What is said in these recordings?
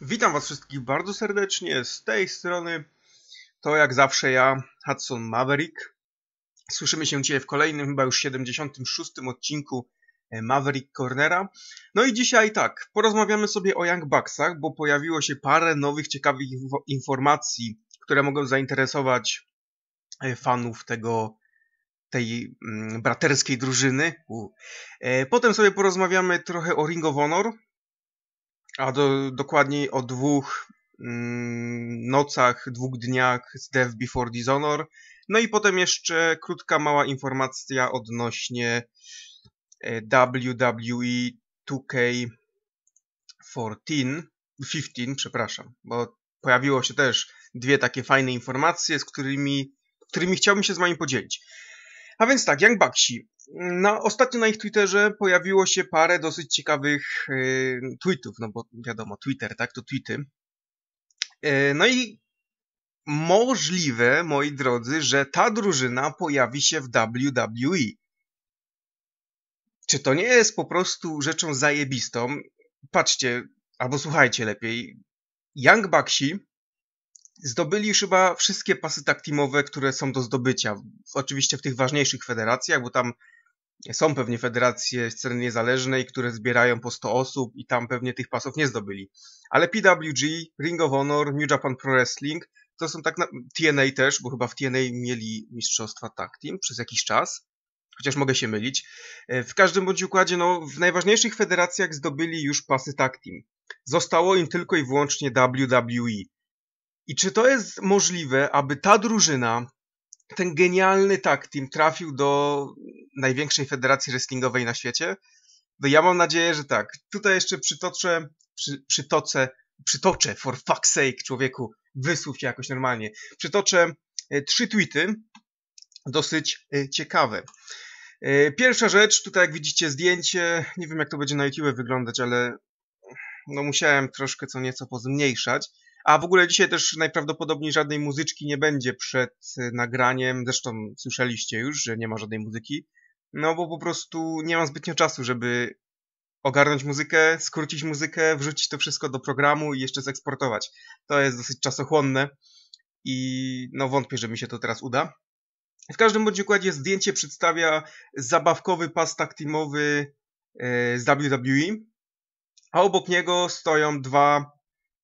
Witam Was wszystkich bardzo serdecznie. Z tej strony to jak zawsze ja, Hudson Maverick. Słyszymy się dzisiaj w kolejnym, chyba już 76. odcinku e, Maverick Cornera. No i dzisiaj tak, porozmawiamy sobie o Young Bucksach, bo pojawiło się parę nowych, ciekawych informacji, które mogą zainteresować e, fanów tego tej mm, braterskiej drużyny. E, potem sobie porozmawiamy trochę o Ring of Honor, a do, dokładniej o dwóch mm, nocach, dwóch dniach z Death Before Dishonor. No i potem jeszcze krótka, mała informacja odnośnie WWE 2K14, 15, przepraszam, bo pojawiło się też dwie takie fajne informacje, z którymi, którymi chciałbym się z Wami podzielić. A więc tak, Young Baxi na, ostatnio na ich Twitterze pojawiło się parę dosyć ciekawych y, tweetów, no bo wiadomo, Twitter, tak, to tweety. Y, no i możliwe, moi drodzy, że ta drużyna pojawi się w WWE. Czy to nie jest po prostu rzeczą zajebistą? Patrzcie, albo słuchajcie lepiej. Young Bucksi zdobyli już chyba wszystkie pasy taktymowe, które są do zdobycia. Oczywiście w tych ważniejszych federacjach, bo tam są pewnie federacje sceny niezależnej, które zbierają po 100 osób i tam pewnie tych pasów nie zdobyli. Ale PWG, Ring of Honor, New Japan Pro Wrestling to są tak na... TNA też, bo chyba w TNA mieli mistrzostwa tag team przez jakiś czas. Chociaż mogę się mylić. E, w każdym bądź układzie, no, w najważniejszych federacjach zdobyli już pasy tag team. Zostało im tylko i wyłącznie WWE. I czy to jest możliwe, aby ta drużyna, ten genialny tak, team trafił do największej federacji wrestlingowej na świecie, no ja mam nadzieję, że tak. Tutaj jeszcze przytoczę, przy, przytoczę, przytoczę, for fuck's sake, człowieku, wysłów się jakoś normalnie. Przytoczę e, trzy tweety, dosyć e, ciekawe. E, pierwsza rzecz, tutaj jak widzicie zdjęcie, nie wiem jak to będzie na YouTube wyglądać, ale no musiałem troszkę co nieco pozmniejszać. A w ogóle dzisiaj też najprawdopodobniej żadnej muzyczki nie będzie przed e, nagraniem. Zresztą słyszeliście już, że nie ma żadnej muzyki. No bo po prostu nie mam zbytnio czasu, żeby ogarnąć muzykę, skrócić muzykę, wrzucić to wszystko do programu i jeszcze zeksportować. To jest dosyć czasochłonne i no wątpię, że mi się to teraz uda. W każdym bądź układzie zdjęcie przedstawia zabawkowy pas taktymowy e, z WWE, a obok niego stoją dwa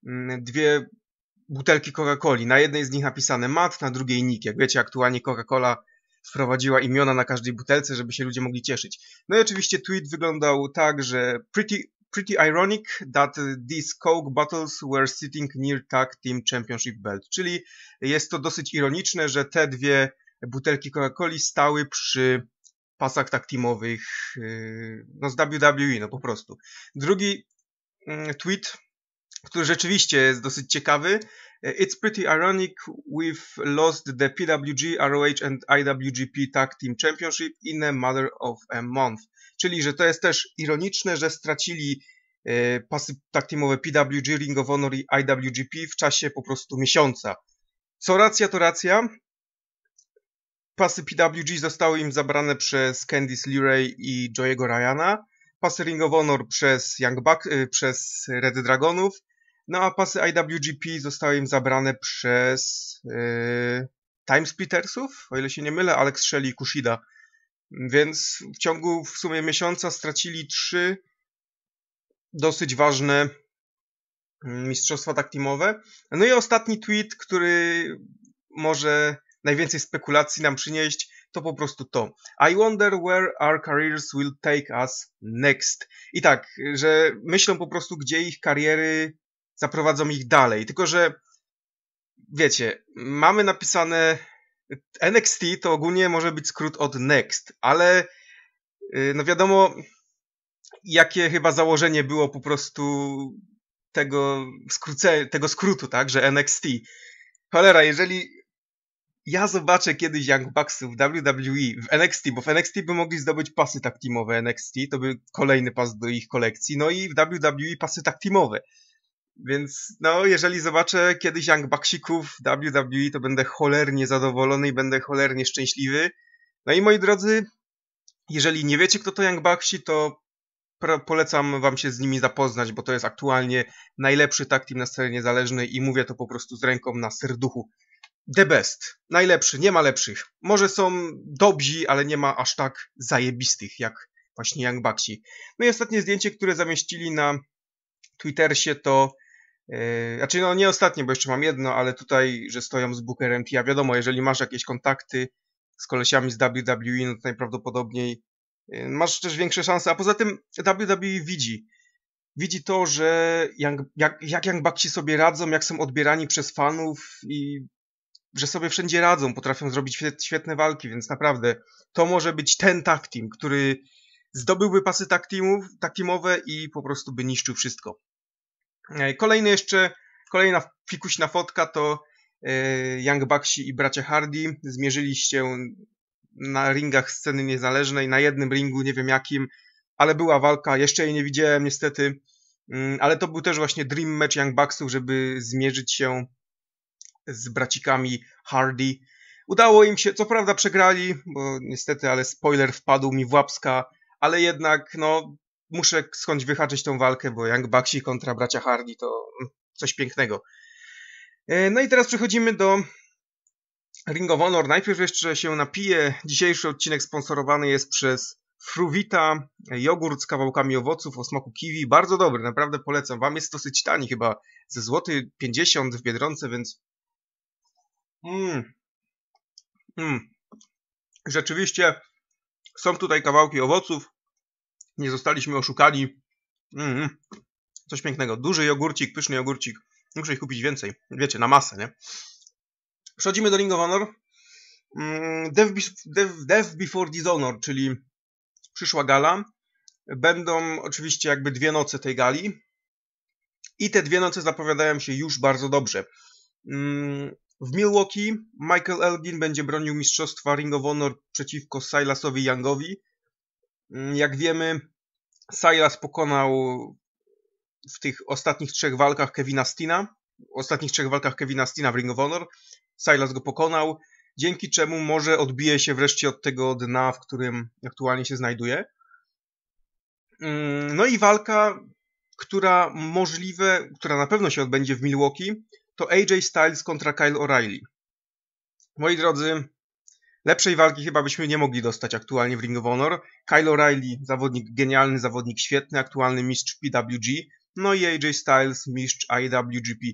Mm, dwie butelki Coca-Coli. Na jednej z nich napisane Mat, na drugiej Nick. Jak wiecie, aktualnie Coca-Cola wprowadziła imiona na każdej butelce, żeby się ludzie mogli cieszyć. No i oczywiście tweet wyglądał tak, że pretty, pretty ironic that these Coke bottles were sitting near Tag Team Championship belt. Czyli jest to dosyć ironiczne, że te dwie butelki Coca-Coli stały przy pasach tak teamowych yy, no z WWE, no po prostu. Drugi mm, tweet który rzeczywiście jest dosyć ciekawy. It's pretty ironic we've lost the PWG, ROH and IWGP Tag Team Championship in a matter of a month. Czyli, że to jest też ironiczne, że stracili e, pasy tag teamowe PWG, Ring of Honor i IWGP w czasie po prostu miesiąca. Co racja, to racja. Pasy PWG zostały im zabrane przez Candice LeRae i Joey'ego Ryana. Pasy Ring of Honor przez Young Buck, e, przez Red Dragonów no a pasy IWGP zostały im zabrane przez yy, Timesplittersów, o ile się nie mylę, Alex Shelley i Kushida. Więc w ciągu w sumie miesiąca stracili trzy dosyć ważne mm, mistrzostwa taktymowe. No i ostatni tweet, który może najwięcej spekulacji nam przynieść, to po prostu to. I wonder where our careers will take us next. I tak, że myślą po prostu, gdzie ich kariery zaprowadzą ich dalej. Tylko, że wiecie, mamy napisane NXT to ogólnie może być skrót od Next, ale y, no wiadomo, jakie chyba założenie było po prostu tego, skróce, tego skrótu, tak, że NXT. Cholera, jeżeli ja zobaczę kiedyś Young Bucksów w WWE, w e, NXT, bo w NXT by mogli zdobyć pasy taktimowe NXT, to by kolejny pas do ich kolekcji, no i w WWE pasy taktimowe. Więc no, jeżeli zobaczę kiedyś Young Bucksików WWE, to będę cholernie zadowolony i będę cholernie szczęśliwy. No i moi drodzy, jeżeli nie wiecie kto to Young Bucksi, to polecam wam się z nimi zapoznać, bo to jest aktualnie najlepszy tag team na scenie niezależnej i mówię to po prostu z ręką na serduchu. The best. Najlepszy, nie ma lepszych. Może są dobrzy, ale nie ma aż tak zajebistych jak właśnie Young Bucksi. No i ostatnie zdjęcie, które zamieścili na Twittersie to Yy, znaczy, no nie ostatnie, bo jeszcze mam jedno, ale tutaj, że stoją z Bookerem T. wiadomo, jeżeli masz jakieś kontakty z kolesiami z WWE, no to najprawdopodobniej yy, masz też większe szanse. A poza tym WWE widzi. Widzi to, że jak jak, jak Young Bucksi sobie radzą, jak są odbierani przez fanów i że sobie wszędzie radzą, potrafią zrobić świetne walki, więc naprawdę to może być ten tag team, który zdobyłby pasy tag, teamów, tag teamowe i po prostu by niszczył wszystko. E, kolejny jeszcze, kolejna fikuśna fotka to e, Young Bucksi i bracia Hardy zmierzyli się na ringach sceny niezależnej, na jednym ringu, nie wiem jakim, ale była walka, jeszcze jej nie widziałem niestety, mm, ale to był też właśnie dream match Young Bucksów, żeby zmierzyć się z bracikami Hardy. Udało im się, co prawda przegrali, bo niestety, ale spoiler wpadł mi w łapska, ale jednak no muszę skądś wyhaczyć tą walkę, bo Young Bucksi kontra bracia Hardy to coś pięknego. E, no i teraz przechodzimy do Ring of Honor. Najpierw jeszcze się napiję. Dzisiejszy odcinek sponsorowany jest przez Fruwita, jogurt z kawałkami owoców o smaku kiwi. Bardzo dobry, naprawdę polecam. Wam jest dosyć tani chyba, ze złoty 50 w Biedronce, więc... Mmm. Rzeczywiście są tutaj kawałki owoców, nie zostaliśmy oszukani. Mm, coś pięknego. Duży jogurcik, pyszny jogurcik. Muszę ich kupić więcej. Wiecie, na masę, nie? Przechodzimy do Ring of Honor. Mm, Death, Death, Death Before Dishonor, czyli przyszła gala. Będą oczywiście jakby dwie noce tej gali. I te dwie noce zapowiadają się już bardzo dobrze. Mm, w Milwaukee Michael Elgin będzie bronił mistrzostwa Ring of Honor przeciwko Silasowi Youngowi. Mm, jak wiemy, Silas pokonał w tych ostatnich trzech walkach Kevina Stina. W ostatnich trzech walkach Kevina Stina w Ring of Honor. Silas go pokonał, dzięki czemu może odbije się wreszcie od tego dna, w którym aktualnie się znajduje. Mm, no i walka, która możliwe, która na pewno się odbędzie w Milwaukee, to AJ Styles kontra Kyle O'Reilly. Moi drodzy, Lepszej walki chyba byśmy nie mogli dostać aktualnie w Ring of Honor. Kyle O'Reilly, zawodnik genialny, zawodnik świetny, aktualny mistrz PWG, no i AJ Styles, mistrz IWGP.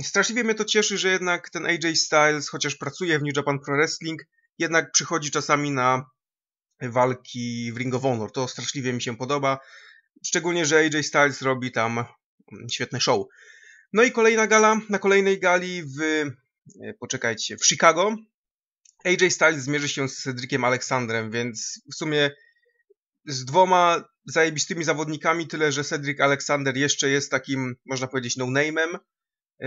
E straszliwie mnie to cieszy, że jednak ten AJ Styles, chociaż pracuje w New Japan Pro Wrestling, jednak przychodzi czasami na walki w Ring of Honor. To straszliwie mi się podoba, szczególnie, że AJ Styles robi tam mm, świetne show. No i kolejna gala, na kolejnej gali w, e, poczekajcie, w Chicago AJ Styles zmierzy się z Cedriciem Alexandrem, więc w sumie z dwoma zajebistymi zawodnikami, tyle że Cedric Alexander jeszcze jest takim, można powiedzieć, no-name'em, y,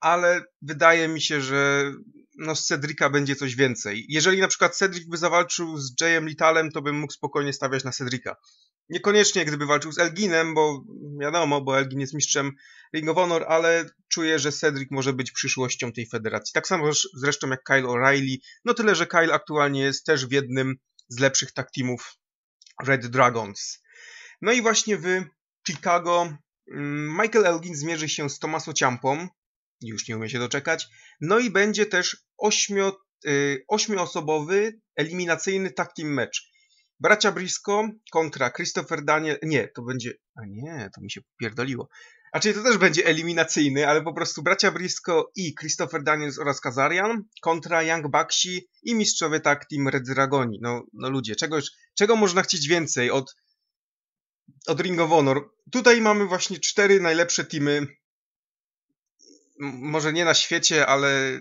ale wydaje mi się, że no z Cedrika będzie coś więcej. Jeżeli na przykład Cedric by zawalczył z Jayem Litalem, to bym mógł spokojnie stawiać na Cedrika. Niekoniecznie gdyby walczył z Elginem, bo wiadomo, bo Elgin jest mistrzem Ring of Honor, ale czuję, że Cedric może być przyszłością tej federacji. Tak samo zresztą jak Kyle O'Reilly, no tyle, że Kyle aktualnie jest też w jednym z lepszych tag teamów Red Dragons. No i właśnie w Chicago mm, Michael Elgin zmierzy się z Tomaso Ciampą, już nie umie się doczekać, no i będzie też ośmio, y, ośmioosobowy eliminacyjny tag team mecz. Bracia Brisco kontra Christopher Daniel. Nie, to będzie. A nie, to mi się pierdoliło. A czyli to też będzie eliminacyjny, ale po prostu bracia Brisco i Christopher Daniels oraz Kazarian kontra Young Baxi i mistrzowie tak Team Red Dragoni. No, no ludzie, czego, już, czego można chcieć więcej od, od Ring of Honor? Tutaj mamy właśnie cztery najlepsze teamy. M może nie na świecie, ale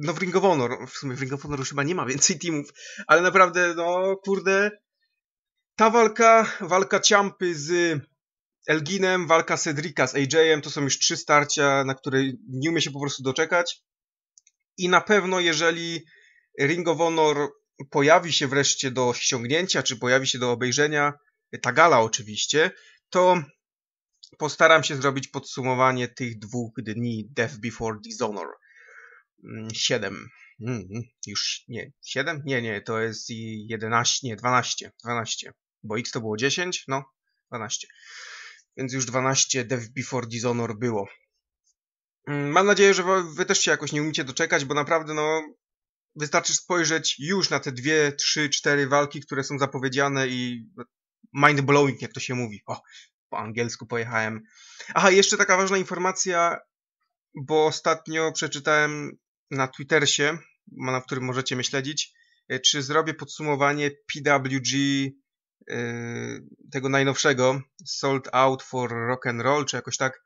no w Ring of Honor, w sumie w Ring of Honor już chyba nie ma więcej teamów, ale naprawdę, no kurde, ta walka, walka Ciampy z Elginem, walka Cedrika z AJ-em, to są już trzy starcia, na które nie umie się po prostu doczekać i na pewno jeżeli Ring of Honor pojawi się wreszcie do ściągnięcia, czy pojawi się do obejrzenia, ta gala oczywiście, to postaram się zrobić podsumowanie tych dwóch dni Death Before Dishonor. 7. Mm, mm, mm, już nie, 7? Nie, nie, to jest 11, nie, 12, 12. Bo X to było 10, no 12. Więc już 12 Dev Before Dishonor było. Mm, mam nadzieję, że wy też się jakoś nie umiecie doczekać, bo naprawdę no wystarczy spojrzeć już na te 2, 3, 4 walki, które są zapowiedziane i mind blowing, jak to się mówi. O, po angielsku pojechałem. Aha, jeszcze taka ważna informacja, bo ostatnio przeczytałem na Twittersie, na którym możecie mnie śledzić, e, czy zrobię podsumowanie PWG e, tego najnowszego Sold Out for Rock and Roll, czy jakoś tak.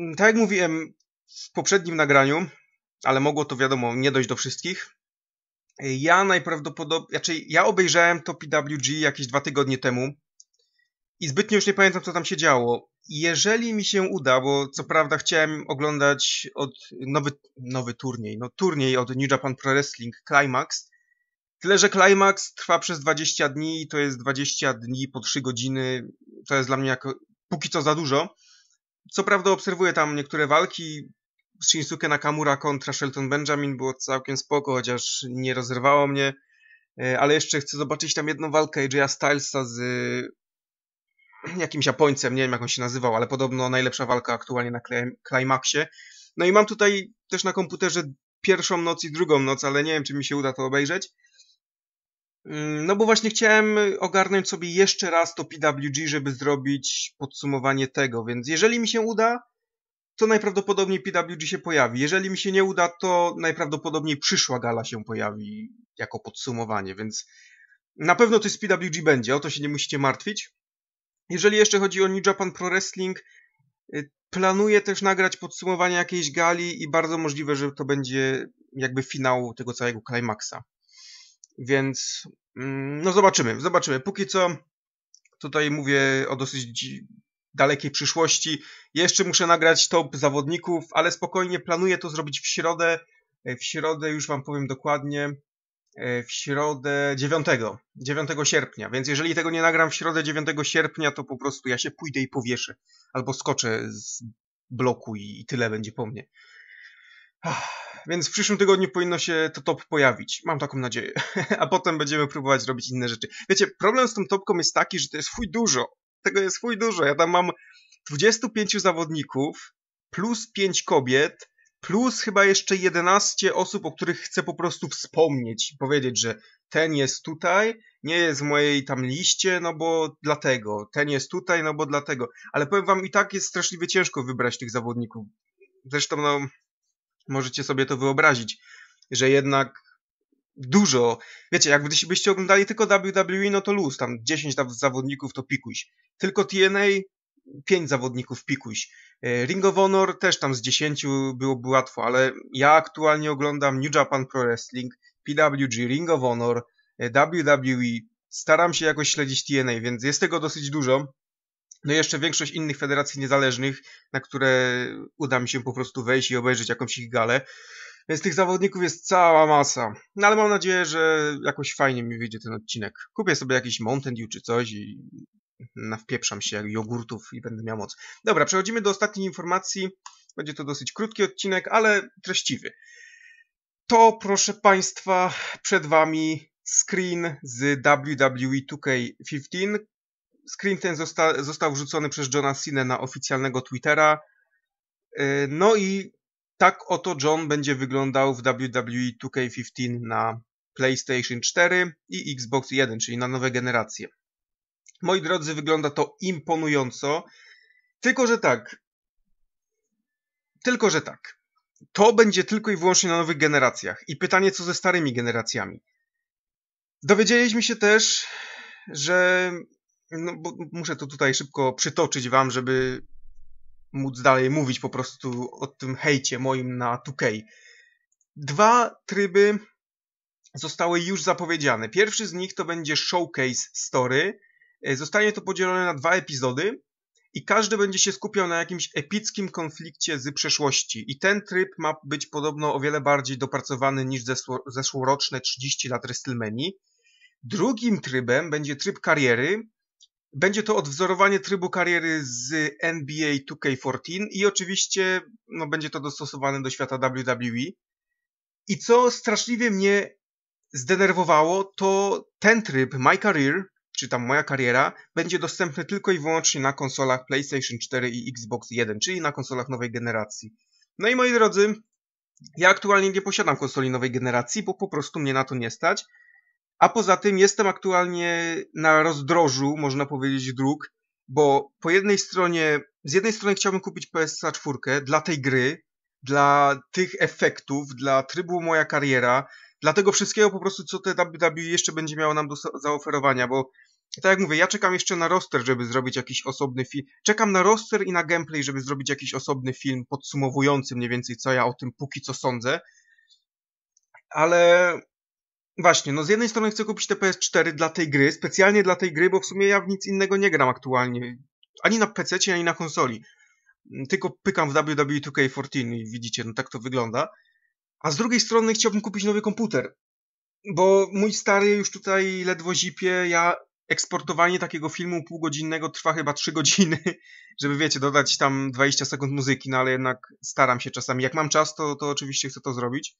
Mm, tak jak mówiłem w poprzednim nagraniu, ale mogło to wiadomo nie dojść do wszystkich. E, ja najprawdopodobniej, raczej znaczy, ja obejrzałem to PWG jakieś dwa tygodnie temu i zbytnio już nie pamiętam, co tam się działo. Jeżeli mi się uda, bo co prawda chciałem oglądać od nowy, nowy turniej, no turniej od New Japan Pro Wrestling Climax, tyle że Climax trwa przez 20 dni i to jest 20 dni po 3 godziny, to jest dla mnie jako, póki co za dużo. Co prawda obserwuję tam niektóre walki, Shinsuke Nakamura kontra Shelton Benjamin było całkiem spoko, chociaż nie rozrywało mnie, e, ale jeszcze chcę zobaczyć tam jedną walkę AJ Stylesa z jakimś Japońcem, nie wiem jak on się nazywał, ale podobno najlepsza walka aktualnie na Climaxie. No i mam tutaj też na komputerze pierwszą noc i drugą noc, ale nie wiem czy mi się uda to obejrzeć. Mm, no bo właśnie chciałem ogarnąć sobie jeszcze raz to PWG, żeby zrobić podsumowanie tego, więc jeżeli mi się uda, to najprawdopodobniej PWG się pojawi. Jeżeli mi się nie uda, to najprawdopodobniej przyszła gala się pojawi jako podsumowanie, więc na pewno to jest PWG będzie, o to się nie musicie martwić. Jeżeli jeszcze chodzi o New Japan Pro Wrestling, y, planuję też nagrać podsumowanie jakiejś gali i bardzo możliwe, że to będzie jakby finał tego całego climaxa. Więc mm, no zobaczymy, zobaczymy. Póki co tutaj mówię o dosyć dalekiej przyszłości. Jeszcze muszę nagrać top zawodników, ale spokojnie planuję to zrobić w środę. Y, w środę już Wam powiem dokładnie. E, w środę 9, 9 sierpnia, więc jeżeli tego nie nagram w środę 9 sierpnia, to po prostu ja się pójdę i powieszę, albo skoczę z bloku i, i tyle będzie po mnie. Więc w przyszłym tygodniu powinno się to top pojawić. Mam taką nadzieję. A potem będziemy próbować robić inne rzeczy. Wiecie, problem z tą topką jest taki, że to jest chuj dużo. Tego jest chuj dużo. Ja tam mam 25 zawodników plus 5 kobiet plus chyba jeszcze 11 osób, o których chcę po prostu wspomnieć i powiedzieć, że ten jest tutaj, nie jest w mojej tam liście, no bo dlatego, ten jest tutaj, no bo dlatego. Ale powiem wam, i tak jest straszliwie ciężko wybrać tych zawodników. Zresztą, no, możecie sobie to wyobrazić, że jednak dużo, wiecie, jak gdybyście oglądali tylko WWE, no to luz, tam 10 zawodników to pikuś. Tylko TNA pięć zawodników pikuś. E, Ring of Honor też tam z dziesięciu byłoby łatwo, ale ja aktualnie oglądam New Japan Pro Wrestling, PWG, Ring of Honor, WWE. E. Staram się jakoś śledzić TNA, więc jest tego dosyć dużo. No i jeszcze większość innych federacji niezależnych, na które uda mi się po prostu wejść i obejrzeć jakąś ich galę. Więc tych zawodników jest cała masa. No ale mam nadzieję, że jakoś fajnie mi wyjdzie ten odcinek. Kupię sobie jakiś Mountain Dew czy coś i nawpieprzam się jak jogurtów i będę miał moc. Dobra, przechodzimy do ostatniej informacji. Będzie to dosyć krótki odcinek, ale treściwy. To, proszę Państwa, przed Wami screen z WWE 2K15. Screen ten zosta został wrzucony przez Johna Cena na oficjalnego Twittera. Y, no i tak oto John będzie wyglądał w WWE 2K15 na PlayStation 4 i Xbox 1, czyli na nowe generacje. Moi drodzy, wygląda to imponująco. Tylko, że tak. Tylko, że tak. To będzie tylko i wyłącznie na nowych generacjach. I pytanie, co ze starymi generacjami. Dowiedzieliśmy się też, że. No, muszę to tutaj szybko przytoczyć Wam, żeby móc dalej mówić po prostu o tym hejcie moim na 2K. Dwa tryby zostały już zapowiedziane. Pierwszy z nich to będzie Showcase Story, E, zostanie to podzielone na dwa epizody i każdy będzie się skupiał na jakimś epickim konflikcie z przeszłości. I ten tryb ma być podobno o wiele bardziej dopracowany niż zeszłoroczne 30 lat WrestleMania. Drugim trybem będzie tryb kariery. Będzie to odwzorowanie trybu kariery z NBA 2K14 i oczywiście no, będzie to dostosowane do świata WWE. I co straszliwie mnie zdenerwowało, to ten tryb, My Career, czy tam moja kariera, będzie dostępny tylko i wyłącznie na konsolach PlayStation 4 i Xbox 1, czyli na konsolach nowej generacji. No i moi drodzy, ja aktualnie nie posiadam konsoli nowej generacji, bo po prostu mnie na to nie stać. A poza tym jestem aktualnie na rozdrożu, można powiedzieć, dróg, bo po jednej stronie, z jednej strony chciałbym kupić PS4 dla tej gry, dla tych efektów, dla trybu moja kariera, dla tego wszystkiego po prostu, co te WWE jeszcze będzie miało nam do zaoferowania, bo tak jak mówię, ja czekam jeszcze na roster, żeby zrobić jakiś osobny film. Czekam na roster i na gameplay, żeby zrobić jakiś osobny film podsumowujący mniej więcej, co ja o tym póki co sądzę. Ale właśnie, no z jednej strony chcę kupić te PS4 dla tej gry, specjalnie dla tej gry, bo w sumie ja w nic innego nie gram aktualnie. Ani na PC, ani na konsoli. Tylko pykam w WWE 2K14 i widzicie, no tak to wygląda. A z drugiej strony chciałbym kupić nowy komputer, bo mój stary już tutaj ledwo zipie, ja eksportowanie takiego filmu półgodzinnego trwa chyba 3 godziny, żeby wiecie, dodać tam 20 sekund muzyki, no ale jednak staram się czasami. Jak mam czas, to, to oczywiście chcę to zrobić,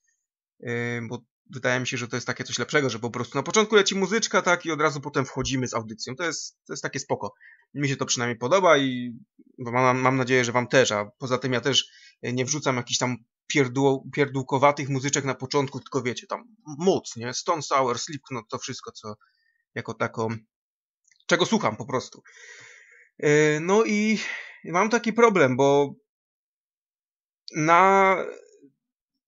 yy, bo wydaje mi się, że to jest takie coś lepszego, że po prostu na początku leci muzyczka, tak, i od razu potem wchodzimy z audycją. To jest, to jest takie spoko. Mi się to przynajmniej podoba i mam, mam nadzieję, że wam też, a poza tym ja też nie wrzucam jakichś tam pierdółkowatych muzyczek na początku, tylko wiecie, tam moc, nie? Stone Sour, Slipknot, to wszystko, co jako taką, czego słucham po prostu. E, no i mam taki problem, bo na,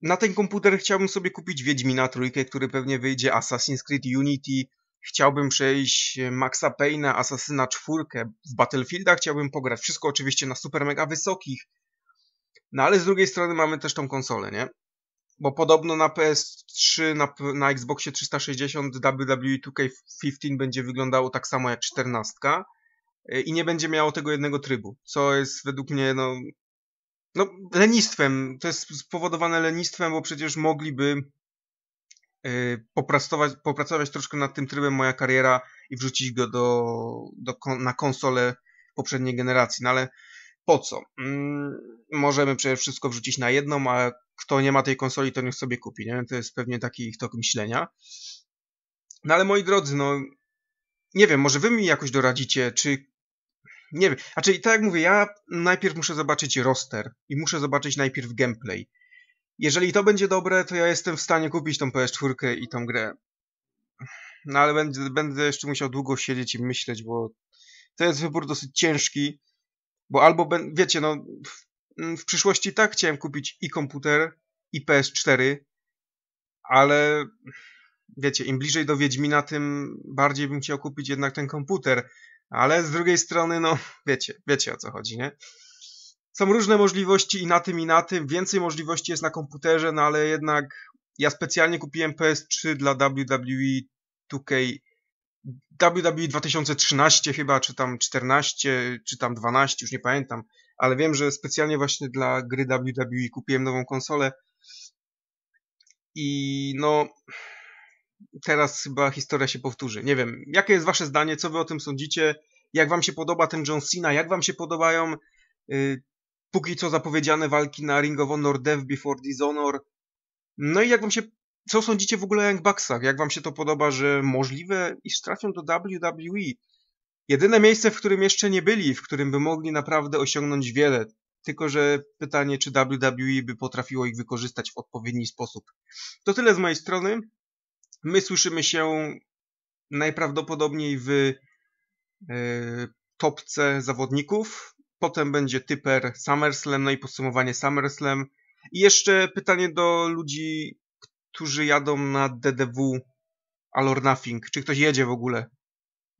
na ten komputer chciałbym sobie kupić Wiedźmina Trójkę, który pewnie wyjdzie, Assassin's Creed Unity, chciałbym przejść Maxa Payne'a, Assassina Czwórkę, w Battlefielda chciałbym pograć, wszystko oczywiście na super mega wysokich no ale z drugiej strony mamy też tą konsolę, nie? Bo podobno na PS3, na, na Xboxie 360 WWE 2K15 będzie wyglądało tak samo jak 14 e, i nie będzie miało tego jednego trybu, co jest według mnie no, no lenistwem. To jest spowodowane lenistwem, bo przecież mogliby e, popracować, popracować troszkę nad tym trybem moja kariera i wrzucić go do, do, na konsolę poprzedniej generacji, no ale po co? Yy, możemy przecież wszystko wrzucić na jedną, a kto nie ma tej konsoli, to niech sobie kupi, nie? To jest pewnie taki ich tok myślenia. No ale moi drodzy, no nie wiem, może wy mi jakoś doradzicie, czy nie wiem. Znaczy, tak jak mówię, ja najpierw muszę zobaczyć roster i muszę zobaczyć najpierw gameplay. Jeżeli to będzie dobre, to ja jestem w stanie kupić tą PS4 i tą grę. No ale będę, będę jeszcze musiał długo siedzieć i myśleć, bo to jest wybór dosyć ciężki, bo albo, wiecie, no Mm, w przyszłości tak chciałem kupić i komputer, i PS4, ale wiecie, im bliżej do Wiedźmina, tym bardziej bym chciał kupić jednak ten komputer. Ale z drugiej strony, no wiecie, wiecie o co chodzi, nie? Są różne możliwości i na tym, i na tym. Więcej możliwości jest na komputerze, no ale jednak ja specjalnie kupiłem PS3 dla WWE 2K WWE 2013 chyba, czy tam 14, czy tam 12, już nie pamiętam ale wiem, że specjalnie właśnie dla gry WWE kupiłem nową konsolę i no teraz chyba historia się powtórzy. Nie wiem, jakie jest wasze zdanie, co wy o tym sądzicie, jak wam się podoba ten John Cena, jak wam się podobają yy, póki co zapowiedziane walki na Ring of Honor, Death Before Dishonor, no i jak wam się co sądzicie w ogóle o Young Bucksach? Jak wam się to podoba, że możliwe, iż trafią do WWE? Jedyne miejsce, w którym jeszcze nie byli, w którym by mogli naprawdę osiągnąć wiele. Tylko, że pytanie, czy WWE by potrafiło ich wykorzystać w odpowiedni sposób. To tyle z mojej strony. My słyszymy się najprawdopodobniej w y, topce zawodników. Potem będzie typer SummerSlam, no i podsumowanie SummerSlam. I jeszcze pytanie do ludzi, którzy jadą na DDW Alor Nothing. Czy ktoś jedzie w ogóle?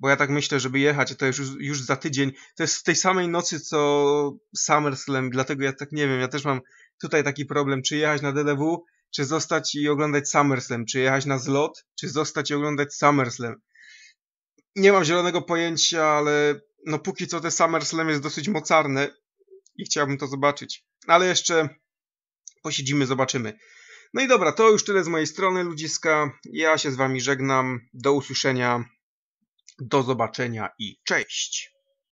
bo ja tak myślę, żeby jechać, a to już, już za tydzień, to jest z tej samej nocy, co SummerSlam, dlatego ja tak nie wiem, ja też mam tutaj taki problem, czy jechać na DDW, czy zostać i oglądać SummerSlam, czy jechać na zlot, czy zostać i oglądać SummerSlam. Nie mam zielonego pojęcia, ale no póki co te SummerSlam jest dosyć mocarne i chciałbym to zobaczyć. No, ale jeszcze posiedzimy, zobaczymy. No i dobra, to już tyle z mojej strony, ludziska. Ja się z wami żegnam. Do usłyszenia. Do zobaczenia i cześć!